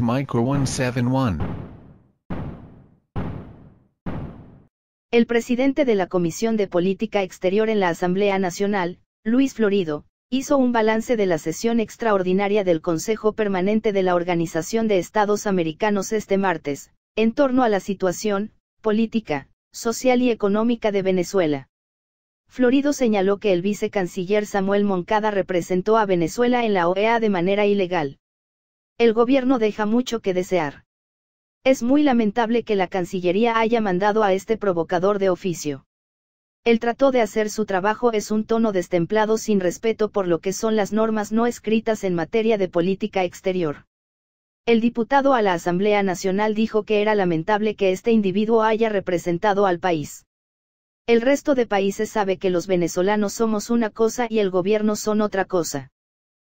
Micro 171. El presidente de la Comisión de Política Exterior en la Asamblea Nacional, Luis Florido, hizo un balance de la sesión extraordinaria del Consejo Permanente de la Organización de Estados Americanos este martes, en torno a la situación, política, social y económica de Venezuela. Florido señaló que el vicecanciller Samuel Moncada representó a Venezuela en la OEA de manera ilegal. El gobierno deja mucho que desear. Es muy lamentable que la Cancillería haya mandado a este provocador de oficio. El trató de hacer su trabajo es un tono destemplado sin respeto por lo que son las normas no escritas en materia de política exterior. El diputado a la Asamblea Nacional dijo que era lamentable que este individuo haya representado al país. El resto de países sabe que los venezolanos somos una cosa y el gobierno son otra cosa.